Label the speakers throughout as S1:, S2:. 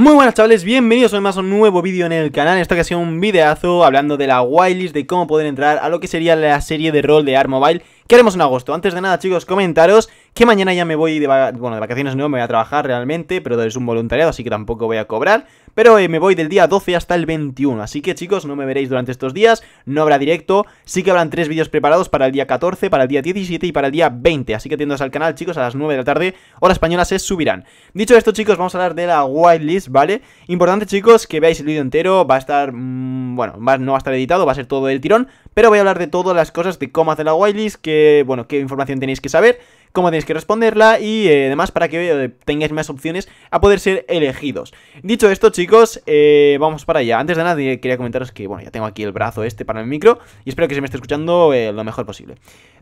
S1: Muy buenas chavales, bienvenidos a un nuevo vídeo en el canal En esta ocasión un videazo hablando de la whitelist, de cómo poder entrar a lo que sería la serie de rol de Mobile queremos un agosto? Antes de nada, chicos, comentaros que mañana ya me voy de, bueno, de vacaciones, no me voy a trabajar realmente, pero es un voluntariado, así que tampoco voy a cobrar. Pero eh, me voy del día 12 hasta el 21, así que chicos, no me veréis durante estos días, no habrá directo, sí que habrán tres vídeos preparados para el día 14, para el día 17 y para el día 20, así que atiendos al canal, chicos, a las 9 de la tarde, hora española, se subirán. Dicho esto, chicos, vamos a hablar de la whitelist, ¿vale? Importante, chicos, que veáis el vídeo entero, va a estar, mm, bueno, no va a estar editado, va a ser todo el tirón, pero voy a hablar de todas las cosas de cómo hacer la whitelist, que bueno, qué información tenéis que saber, cómo tenéis que responderla y además eh, demás para que eh, tengáis más opciones a poder ser elegidos. Dicho esto, chicos, eh, vamos para allá. Antes de nada, quería comentaros que, bueno, ya tengo aquí el brazo este para el micro y espero que se me esté escuchando lo mejor posible.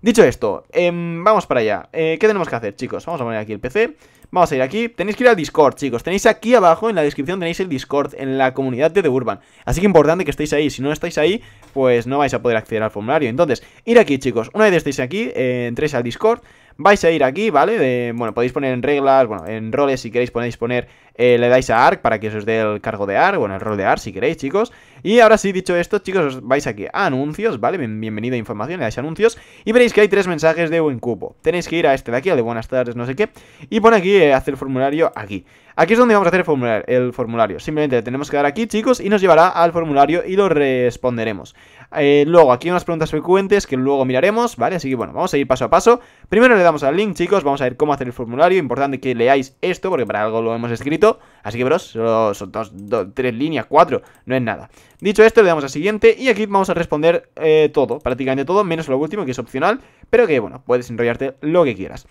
S1: Dicho esto, em, vamos para allá. ¿Qué tenemos que hacer, chicos? Vamos a poner aquí el PC. Vamos a ir aquí, tenéis que ir al Discord, chicos Tenéis aquí abajo en la descripción, tenéis el Discord En la comunidad de The Urban, así que importante que estéis ahí Si no estáis ahí, pues no vais a poder acceder al formulario Entonces, ir aquí chicos, una vez estéis aquí Entréis al Discord, vais a ir aquí, ¿vale? bueno, podéis poner en reglas, bueno, en roles si queréis podéis poner, eh, le dais a ARC para que os dé el cargo de ARC, bueno, el rol de ARC si queréis, chicos. Y ahora sí, dicho esto, chicos, os vais aquí a anuncios, ¿vale? bienvenido a información, le dais anuncios y veréis que hay tres mensajes de buen cupo. Tenéis que ir a este de aquí, al de buenas tardes, no sé qué, y pone aquí, eh, hace el formulario aquí. Aquí es donde vamos a hacer el formulario, el formulario. Simplemente le tenemos que dar aquí, chicos, y nos llevará al formulario y lo responderemos. Eh, luego, aquí unas preguntas frecuentes que luego miraremos, ¿vale? Así que bueno, vamos a ir paso a paso. Primero le damos al link, chicos, vamos a ver cómo hacer el formulario. Importante que leáis esto, porque para algo lo hemos escrito. Así que, bros, solo son dos, tres líneas, cuatro, no es nada. Dicho esto, le damos a siguiente y aquí vamos a responder eh, todo, prácticamente todo, menos lo último, que es opcional, pero que, bueno, puedes enrollarte lo que quieras.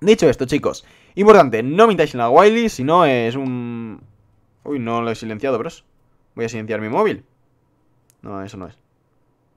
S1: Dicho esto, chicos, importante, no mintáis en la Wiley, si no es un... Uy, no lo he silenciado, bros. Voy a silenciar mi móvil. No, eso no es.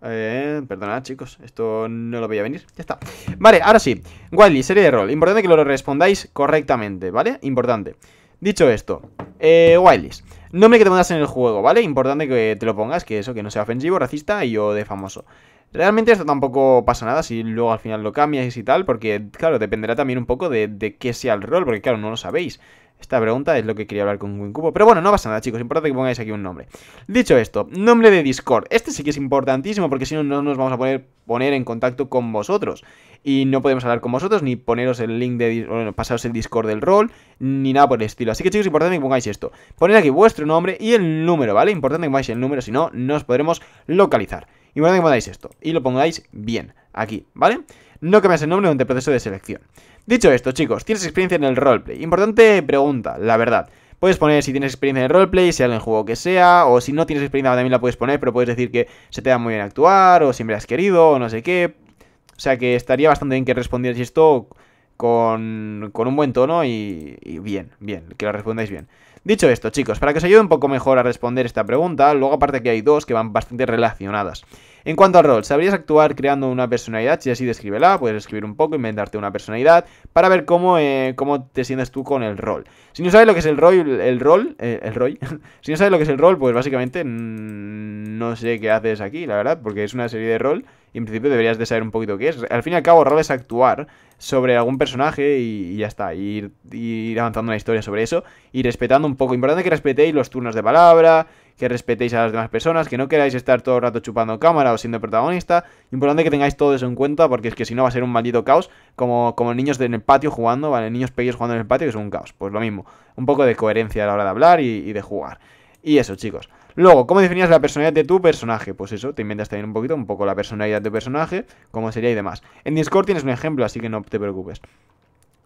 S1: Eh, perdonad, chicos, esto no lo veía venir. Ya está. Vale, ahora sí. Wiley, serie de rol. Importante que lo respondáis correctamente, ¿vale? Importante. Dicho esto, eh, no Nombre que te pongas en el juego, ¿vale? Importante que te lo pongas, que eso, que no sea ofensivo, racista y yo de famoso. Realmente esto tampoco pasa nada si luego al final lo cambias y tal, porque claro, dependerá también un poco de, de qué sea el rol, porque claro, no lo sabéis. Esta pregunta es lo que quería hablar con Wincubo. Pero bueno, no pasa nada, chicos. Importante que pongáis aquí un nombre. Dicho esto, nombre de Discord. Este sí que es importantísimo porque si no, no nos vamos a poder poner en contacto con vosotros. Y no podemos hablar con vosotros, ni poneros el link de. Bueno, pasaros el Discord del rol, ni nada por el estilo. Así que, chicos, es importante que pongáis esto. poned aquí vuestro nombre y el número, ¿vale? Importante que pongáis el número, si no, no os podremos localizar. Importante que pongáis esto. Y lo pongáis bien, aquí, ¿vale? vale no cambias el nombre durante el proceso de selección. Dicho esto, chicos, ¿tienes experiencia en el roleplay? Importante pregunta, la verdad. Puedes poner si tienes experiencia en el roleplay, sea en juego que sea, o si no tienes experiencia también la puedes poner, pero puedes decir que se te da muy bien actuar, o siempre has querido, o no sé qué. O sea que estaría bastante bien que respondieras esto con, con, un buen tono y, y, bien, bien, que lo respondáis bien. Dicho esto, chicos, para que os ayude un poco mejor a responder esta pregunta, luego aparte que hay dos que van bastante relacionadas. En cuanto al rol, ¿sabrías actuar creando una personalidad? Si así, descríbela, puedes escribir un poco, inventarte una personalidad, para ver eh, cómo, te sientes tú con el rol. Si no sabes lo que es el rol, el rol, eh, el si no sabes lo que es el rol, pues básicamente mm, no sé qué haces aquí, la verdad, porque es una serie de rol y en principio deberías de saber un poquito qué es. Al fin y al cabo, rol es actuar sobre algún personaje y, ya está, ir, avanzando una historia sobre eso y respetando un poco. Importante que respetéis los turnos de palabra que respetéis a las demás personas, que no queráis estar todo el rato chupando cámara o siendo protagonista. Importante que tengáis todo eso en cuenta porque es que si no va a ser un maldito caos, como, como niños en el patio jugando, ¿vale? Niños pequeños jugando en el patio que es un caos. Pues lo mismo, un poco de coherencia a la hora de hablar y, de jugar. Y eso, chicos. Luego, ¿cómo definías la personalidad de tu personaje? Pues eso, te inventas también un poquito, un poco la personalidad de tu personaje, cómo sería y demás. En Discord tienes un ejemplo, así que no te preocupes.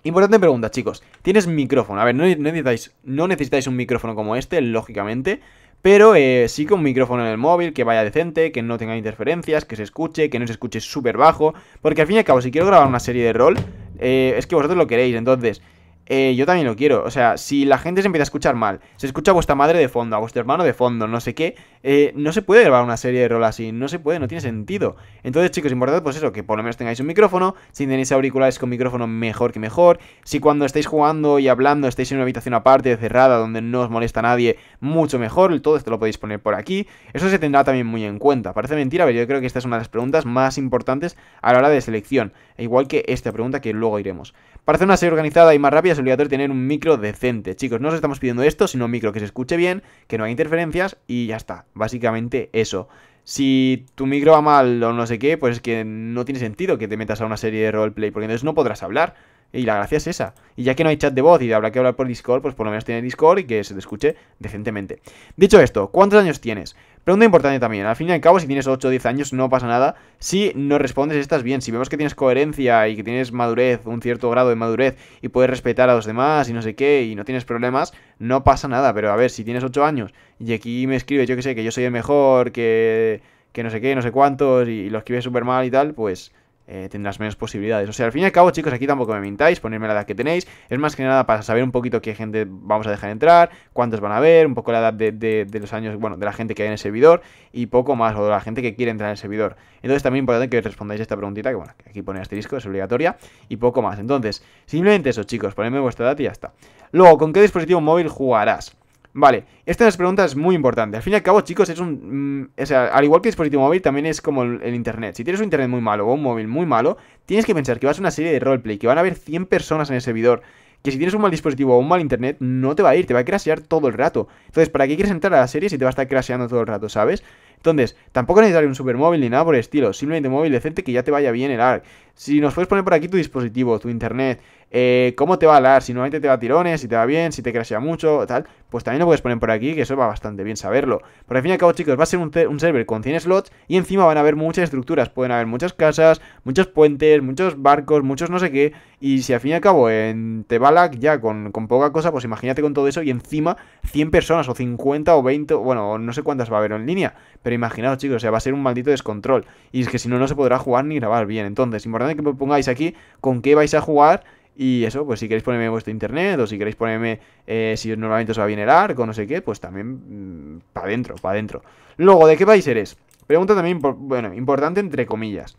S1: Importante pregunta, chicos. ¿Tienes micrófono? A ver, no necesitáis, no necesitáis un micrófono como este, lógicamente. Pero eh, sí con un micrófono en el móvil que vaya decente, que no tenga interferencias, que se escuche, que no se escuche súper bajo. Porque al fin y al cabo, si quiero grabar una serie de rol, eh, es que vosotros lo queréis. Entonces, eh, yo también lo quiero. O sea, si la gente se empieza a escuchar mal, se escucha a vuestra madre de fondo, a vuestro hermano de fondo, no sé qué, eh, no se puede grabar una serie de rol así, no se puede, no tiene sentido. Entonces, chicos, importante pues eso, que por lo menos tengáis un micrófono, si tenéis auriculares con micrófono, mejor que mejor. Si cuando estáis jugando y hablando estáis en una habitación aparte, cerrada, donde no os molesta nadie, mucho mejor, todo esto lo podéis poner por aquí. Eso se tendrá también muy en cuenta. Parece mentira, pero yo creo que esta es una de las preguntas más importantes a la hora de selección, e igual que esta pregunta que luego iremos. Para hacer una serie organizada y más rápida es obligatorio tener un micro decente. Chicos, no os estamos pidiendo esto, sino un micro que se escuche bien, que no haya interferencias y ya está. Básicamente eso. Si tu micro va mal o no sé qué, pues es que no tiene sentido que te metas a una serie de roleplay, porque entonces no podrás hablar. Y la gracia es esa. Y ya que no hay chat de voz y habrá que hablar por Discord, pues por lo menos tiene Discord y que se te escuche decentemente. Dicho esto, ¿cuántos años tienes? Pregunta importante también, al fin y al cabo, si tienes 8 o 10 años, no pasa nada. Si no respondes, estás bien. Si vemos que tienes coherencia y que tienes madurez, un cierto grado de madurez, y puedes respetar a los demás y no sé qué, y no tienes problemas, no pasa nada. Pero a ver, si tienes 8 años y aquí me escribes, yo que sé, que yo soy el mejor, que, que no sé qué, no sé cuántos, y, y lo escribes súper mal y tal, pues eh, tendrás menos posibilidades. O sea, al fin y al cabo, chicos, aquí tampoco me mintáis, Ponerme la edad que tenéis. Es más que nada para saber un poquito qué gente vamos a dejar entrar, cuántos van a ver, un poco la edad de, los años, bueno, de la gente que hay en el servidor y poco más, o de la gente que quiere entrar en el servidor. Entonces también es importante que respondáis esta preguntita, que bueno, aquí pone asterisco, es obligatoria, y poco más. Entonces, simplemente eso, chicos, ponedme vuestra edad y ya está. Luego, ¿con qué dispositivo móvil jugarás? Vale, esta es pregunta es muy importante. Al fin y al cabo, chicos, es un... Mm, o sea, al igual que dispositivo móvil, también es como el, Internet. Si tienes un Internet muy malo o un móvil muy malo, tienes que pensar que vas a una serie de roleplay, que van a haber 100 personas en el servidor, que si tienes un mal dispositivo o un mal Internet, no te va a ir, te va a crashear todo el rato. Entonces, ¿para qué quieres entrar a la serie si te va a estar crasheando todo el rato, sabes? Entonces, tampoco necesitas un supermóvil ni nada por el estilo, simplemente un móvil decente que ya te vaya bien el ARC. Si nos puedes poner por aquí tu dispositivo, tu Internet, eh, cómo te va a dar, si nuevamente te va a tirones, si te va bien, si te crashea mucho, tal, pues también lo puedes poner por aquí, que eso va bastante bien saberlo. pero al fin y al cabo, chicos, va a ser un, server con 100 slots y encima van a haber muchas estructuras, pueden haber muchas casas, muchos puentes, muchos barcos, muchos no sé qué, y si al fin y al cabo en lag ya con, con poca cosa, pues imagínate con todo eso y encima 100 personas o 50 o 20, bueno, no sé cuántas va a haber en línea, pero imaginaos, chicos, o sea, va a ser un maldito descontrol y es que si no, no se podrá jugar ni grabar bien. Entonces, importante que me pongáis aquí con qué vais a jugar y eso, pues si queréis ponerme vuestro internet o si queréis ponerme eh, si normalmente os va a el arco, no sé qué, pues también mm, para adentro, para adentro. Luego, ¿de qué país eres? Pregunta también, bueno, importante entre comillas.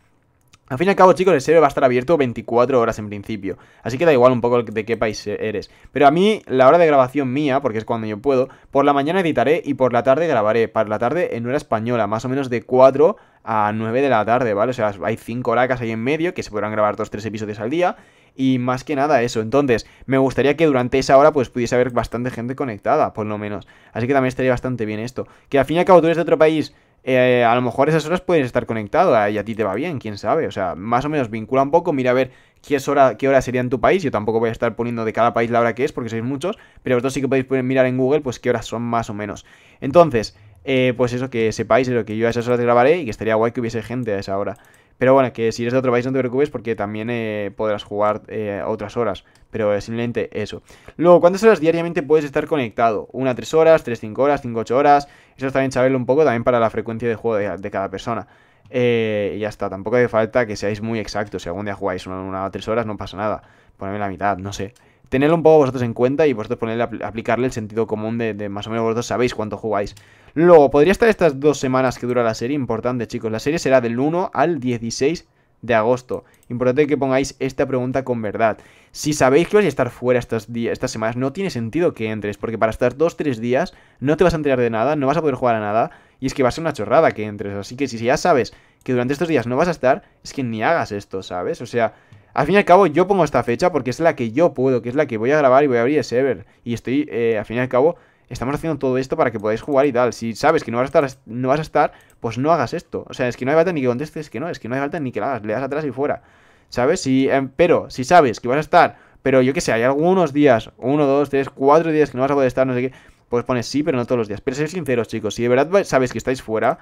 S1: Al fin y al cabo, chicos, el server va a estar abierto 24 horas en principio. Así que da igual un poco de qué país e-, eres. Pero a mí, la hora de grabación mía, porque es cuando yo puedo, por la mañana editaré y por la tarde grabaré. Para la tarde en hora española, más o menos de 4 a 9 de la tarde, ¿vale? O sea, hay 5 horas ahí en medio que se podrán grabar 2-3 episodios al día y más que nada eso. Entonces, me gustaría que durante esa hora pues pudiese haber bastante gente conectada, por lo menos. Así que también estaría bastante bien esto. Que al fin y al cabo tú eres de otro país, eh, a lo mejor esas horas puedes estar conectado y a ti te va bien, quién sabe. O sea, más o menos vincula un poco, mira a ver qué, es hora, qué hora sería en tu país. Yo tampoco voy a estar poniendo de cada país la hora que es, porque sois muchos, pero vosotros sí que podéis mirar en Google pues qué horas son más o menos. Entonces, eh, pues eso, que sepáis, eh, lo que yo a esas horas grabaré y que estaría guay que hubiese gente a esa hora. Pero bueno, que si eres de otro país no te preocupes porque también eh, podrás jugar eh, otras horas. Pero simplemente eso. Luego, ¿cuántas horas diariamente puedes estar conectado? Una, tres horas, tres, cinco horas, cinco, ocho horas. Eso está bien saberlo un poco también para la frecuencia de juego de, cada persona. Eh, y ya está, tampoco hace falta que seáis muy exactos. Si algún día jugáis una, tres horas, no pasa nada. Poneme la mitad, no sé tenedlo un poco vosotros en cuenta y vosotros ponerle, aplicarle el sentido común de, más o menos vosotros sabéis cuánto jugáis. Luego, podría estar estas dos semanas que dura la serie, importante chicos, la serie será del 1 al 16 de agosto. Importante que pongáis esta pregunta con verdad. Si sabéis que vais a estar fuera estas, estas semanas, no tiene sentido que entres, porque para estar 2-3 días no te vas a enterar de nada, no vas a poder jugar a nada, y es que va a ser una chorrada que entres. Así que si ya sabes que durante estos días no vas a estar, es que ni hagas esto, ¿sabes? O sea, al fin y al cabo, yo pongo esta fecha porque es la que yo puedo, que es la que voy a grabar y voy a abrir el server. Y estoy, eh, al fin y al cabo, estamos haciendo todo esto para que podáis jugar y tal. Si sabes que no vas a estar, no vas a estar pues no hagas esto. O sea, es que no hay falta ni que contestes que no, es que no hay falta ni que la hagas, le das atrás y fuera. ¿Sabes? Si, em, pero si sabes que vas a estar, pero yo que sé, hay algunos días, uno, dos, tres, cuatro días que no vas a poder estar, no sé qué, pues pones sí, pero no todos los días. Pero ser sinceros, chicos, si de verdad sabes que estáis fuera,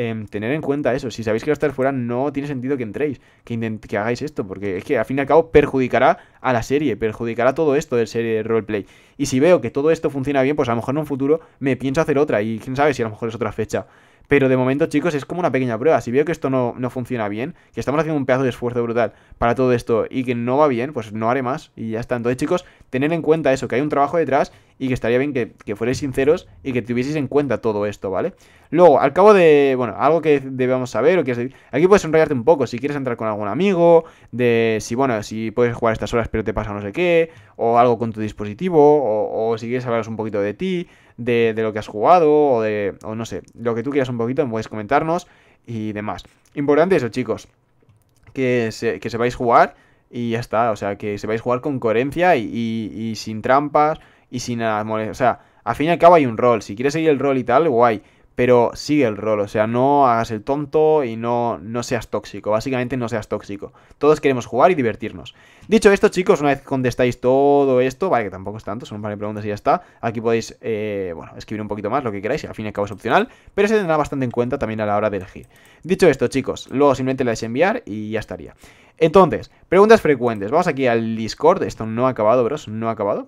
S1: Em, tener en cuenta eso. Si sabéis que va a estar fuera, no tiene sentido que entréis, que, hagáis esto, porque es que al fin y al cabo perjudicará a la serie, perjudicará todo esto del serie de roleplay. Y si veo que todo esto funciona bien, pues a lo mejor en un futuro me pienso hacer otra y quién sabe si a lo mejor es otra fecha. Pero de momento, chicos, es como una pequeña prueba. Si veo que esto no, funciona bien, que estamos haciendo un pedazo de esfuerzo brutal para todo esto y que no va bien, pues no haré más y ya está. Entonces, chicos, tener en cuenta eso, que hay un trabajo detrás y que estaría bien que, que fuerais sinceros y que tuvieseis en cuenta todo esto, ¿vale? Luego, al cabo de, bueno, algo que debemos saber o que aquí puedes enrollarte un poco si quieres entrar con algún amigo, de si, bueno, si puedes jugar estas horas pero te pasa no sé qué, o algo con tu dispositivo, o, o si quieres hablaros un poquito de ti, de, de lo que has jugado o de, o no sé, lo que tú quieras un poquito, puedes comentarnos y demás. Importante eso, chicos, que, se, que a jugar y ya está, o sea, que se a jugar con coherencia y, y, y sin trampas y sin nada, o sea, al fin y al cabo hay un rol, si quieres seguir el rol y tal, guay pero sigue el rol, o sea, no hagas el tonto y no, no seas tóxico, básicamente no seas tóxico. Todos queremos jugar y divertirnos. Dicho esto, chicos, una vez contestáis todo esto, vale, que tampoco es tanto, son un par de preguntas y ya está, aquí podéis, eh, bueno, escribir un poquito más, lo que queráis, al fin y al cabo es opcional, pero se tendrá bastante en cuenta también a la hora de elegir. Dicho esto, chicos, luego simplemente le dais enviar y ya estaría. Entonces, preguntas frecuentes, vamos aquí al Discord, esto no ha acabado, bros, no ha acabado.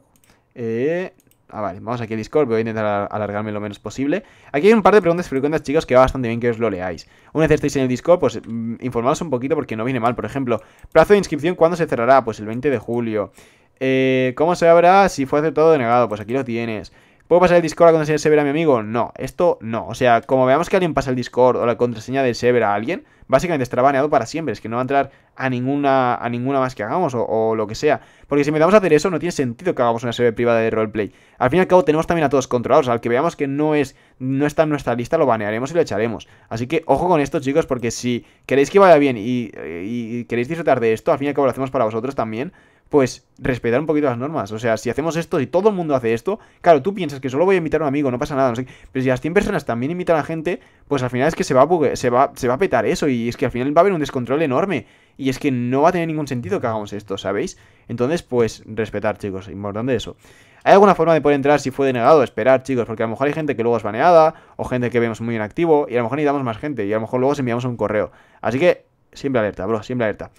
S1: Eh, Ah, vale, vamos aquí al Discord, voy a intentar alargarme lo menos posible. Aquí hay un par de preguntas frecuentes, chicos, que va bastante bien que os lo leáis. Una vez estéis en el Discord, pues mm, informaos un poquito porque no viene mal. Por ejemplo, plazo de inscripción, ¿cuándo se cerrará? Pues el 20 de julio. Eh, ¿Cómo se habrá si fue aceptado o denegado? Pues aquí lo tienes. ¿Puedo pasar el Discord a la contraseña de Sever a mi amigo? No, esto no. O sea, como veamos que alguien pasa el Discord o la contraseña de Sever a alguien, básicamente estará baneado para siempre. Es que no va a entrar a ninguna, a ninguna más que hagamos o, lo que sea. Porque si empezamos a hacer eso, no tiene sentido que hagamos una server privada de roleplay. Al fin y al cabo, tenemos también a todos controlados. Al que veamos que no, es, no está en nuestra lista, lo banearemos y lo echaremos. Así que ojo con esto, chicos, porque si queréis que vaya bien y, y queréis disfrutar de esto, al fin y al cabo lo hacemos para vosotros también pues respetar un poquito las normas. O sea, si hacemos esto, y todo el mundo hace esto, claro, tú piensas que solo voy a invitar a un amigo, no pasa nada, no sé Pero si las 100 personas también invitan a gente, pues al final es que se va, a, se, va, se va a petar eso y es que al final va a haber un descontrol enorme. Y es que no va a tener ningún sentido que hagamos esto, ¿sabéis? Entonces, pues respetar, chicos, importante eso. ¿Hay alguna forma de poder entrar si fue denegado? Esperar, chicos, porque a lo mejor hay gente que luego es baneada o gente que vemos muy inactivo y a lo mejor necesitamos más gente y a lo mejor luego os enviamos un correo. Así que siempre alerta, bro, siempre alerta.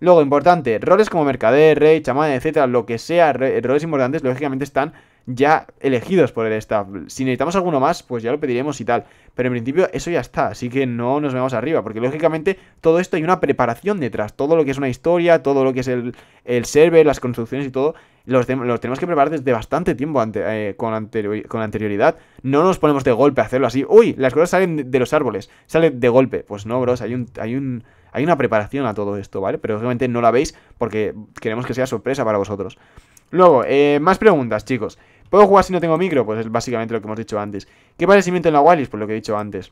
S1: Luego, importante, roles como mercader, rey, chamán, etcétera, lo que sea, roles importantes, lógicamente están ya elegidos por el staff. Si necesitamos alguno más, pues ya lo pediremos y tal. Pero en principio eso ya está, así que no nos vemos arriba, porque lógicamente todo esto hay una preparación detrás. Todo lo que es una historia, todo lo que es el, el server, las construcciones y todo, los, tenemos que preparar desde bastante tiempo eh, con, con, anterioridad. No nos ponemos de golpe a hacerlo así. Uy, las cosas salen de, los árboles, sale de golpe. Pues no, bros, hay un, hay un, hay una preparación a todo esto, ¿vale? Pero obviamente no la veis porque queremos que sea sorpresa para vosotros. Luego, eh, más preguntas, chicos. ¿Puedo jugar si no tengo micro? Pues es básicamente lo que hemos dicho antes. ¿Qué parecimiento si en la wireless? Pues Por lo que he dicho antes.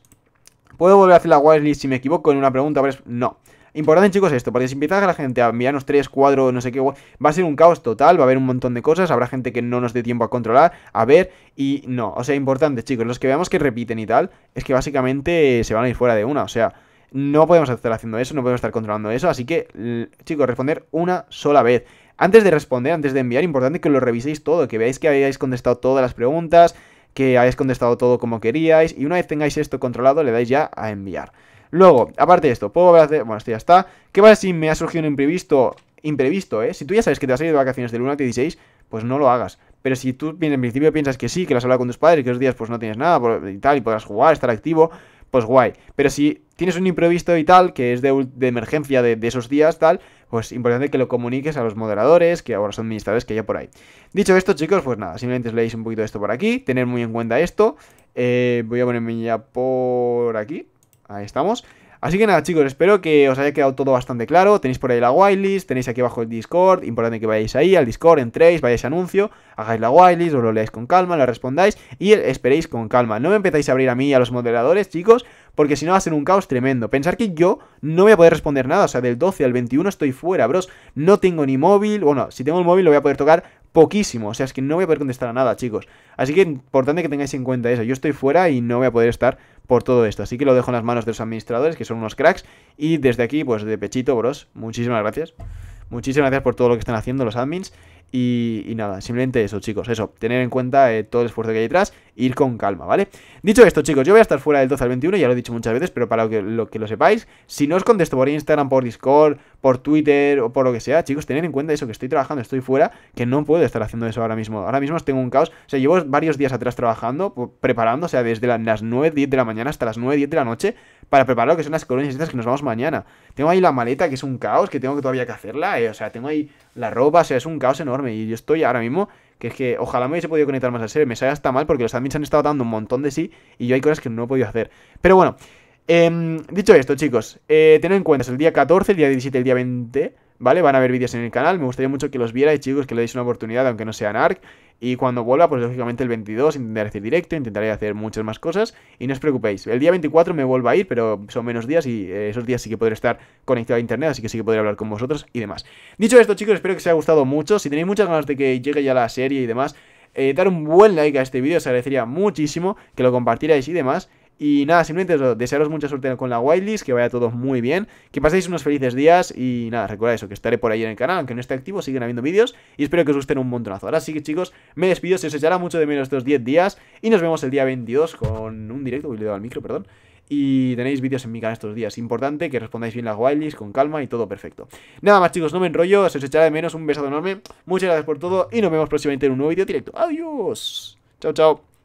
S1: ¿Puedo volver a hacer la wireless si me equivoco en una pregunta? Pues no. Importante, chicos, esto, porque si a la gente a enviarnos 3, 4, no sé qué, va a ser un caos total, va a haber un montón de cosas, habrá gente que no nos dé tiempo a controlar, a ver, y no, o sea, importante, chicos, los que veamos que repiten y tal, es que básicamente se van a ir fuera de una, o sea, no podemos estar haciendo eso, no podemos estar controlando eso, así que, chicos, responder una sola vez. Antes de responder, antes de enviar, importante que lo reviséis todo, que veáis que habéis contestado todas las preguntas, que hayáis contestado todo como queríais, y una vez tengáis esto controlado, le dais ya a enviar. Luego, aparte de esto, puedo hacer... Bueno, esto ya está. ¿Qué pasa si me ha surgido un imprevisto? Imprevisto, ¿eh? Si tú ya sabes que te vas a ir de vacaciones del 1 al 16, pues no lo hagas. Pero si tú en principio piensas que sí, que lo has hablado con tus padres, que los días pues no tienes nada y tal, y podrás jugar, estar activo, pues guay. Pero si tienes un imprevisto y tal, que es de, emergencia de, esos días, tal, pues importante que lo comuniques a los moderadores, que ahora son administradores que ya por ahí. Dicho esto, chicos, pues nada, simplemente os leéis un poquito de esto por aquí, tener muy en cuenta esto. Eh, voy a ponerme ya por aquí. Ahí estamos. Así que nada, chicos, espero que os haya quedado todo bastante claro. Tenéis por ahí la whitelist, tenéis aquí abajo el Discord. Importante que vayáis ahí al Discord, entréis, vayáis a anuncio, hagáis la whitelist, os lo leáis con calma, lo respondáis y esperéis con calma. No me empezáis a abrir a mí y a los moderadores, chicos, porque si no va a ser un caos tremendo. Pensar que yo no voy a poder responder nada, o sea, del 12 al 21 estoy fuera, bros. No tengo ni móvil, bueno, si tengo el móvil lo voy a poder tocar poquísimo, o sea, es que no voy a poder contestar a nada, chicos. Así que importante que tengáis en cuenta eso. Yo estoy fuera y no voy a poder estar por todo esto, así que lo dejo en las manos de los administradores, que son unos cracks, y desde aquí, pues de pechito, bros, muchísimas gracias. Muchísimas gracias por todo lo que están haciendo los admins. Y, nada, simplemente eso, chicos. Eso, tener en cuenta eh, todo el esfuerzo que hay detrás, ir con calma, ¿vale? Dicho esto, chicos, yo voy a estar fuera del 12 al 21, ya lo he dicho muchas veces, pero para lo, que lo sepáis, si no os contesto por Instagram, por Discord, por Twitter o por lo que sea, chicos, tened en cuenta eso, que estoy trabajando, estoy fuera, que no puedo estar haciendo eso ahora mismo. Ahora mismo tengo un caos, o sea, llevo varios días atrás trabajando, pues, preparando, o sea, desde las 9, 10 de la mañana hasta las 9, 10 de la noche, para preparar lo que son las colonias estas que nos vamos mañana. Tengo ahí la maleta, que es un caos, que tengo que todavía que hacerla, eh, o sea, tengo ahí la ropa, o sea, es un caos enorme, y yo estoy ahora mismo que es que ojalá me hubiese podido conectar más al ser, me sale hasta mal porque los admins han estado dando un montón de sí y yo hay cosas que no he podido hacer. Pero bueno, Em, dicho esto, chicos, eh, tened en cuenta, es el día 14, el día 17, el día 20, ¿vale? Van a haber vídeos en el canal, me gustaría mucho que los vierais, chicos, que le dais una oportunidad, aunque no sea ARC. Y cuando vuelva, pues lógicamente el 22 intentaré hacer directo, intentaré hacer muchas más cosas. Y no os preocupéis, el día 24 me vuelvo a ir, pero son menos días y eh, esos días sí que podré estar conectado a internet, así que sí que podré hablar con vosotros y demás. Dicho esto, chicos, espero que os haya gustado mucho. Si tenéis muchas ganas de que llegue ya la serie y demás, eh, dar un buen like a este vídeo, os agradecería muchísimo que lo compartierais y demás. Y nada, simplemente desearos mucha suerte con la whitelist, que vaya todo muy bien, que paséis unos felices días y nada, recordad eso, que estaré por ahí en el canal, aunque no esté activo, siguen habiendo vídeos y espero que os gusten un montonazo. Ahora sí que chicos, me despido, se os echará mucho de menos estos 10 días y nos vemos el día 22 con un directo, voy al micro, perdón. Y tenéis vídeos en mi canal estos días. Importante que respondáis bien las wildlist con calma y todo perfecto. Nada más, chicos, no me enrollo. Se os echará de menos. Un besado enorme. Muchas gracias por todo. Y nos vemos próximamente en un nuevo vídeo directo. Adiós. Chao, chao.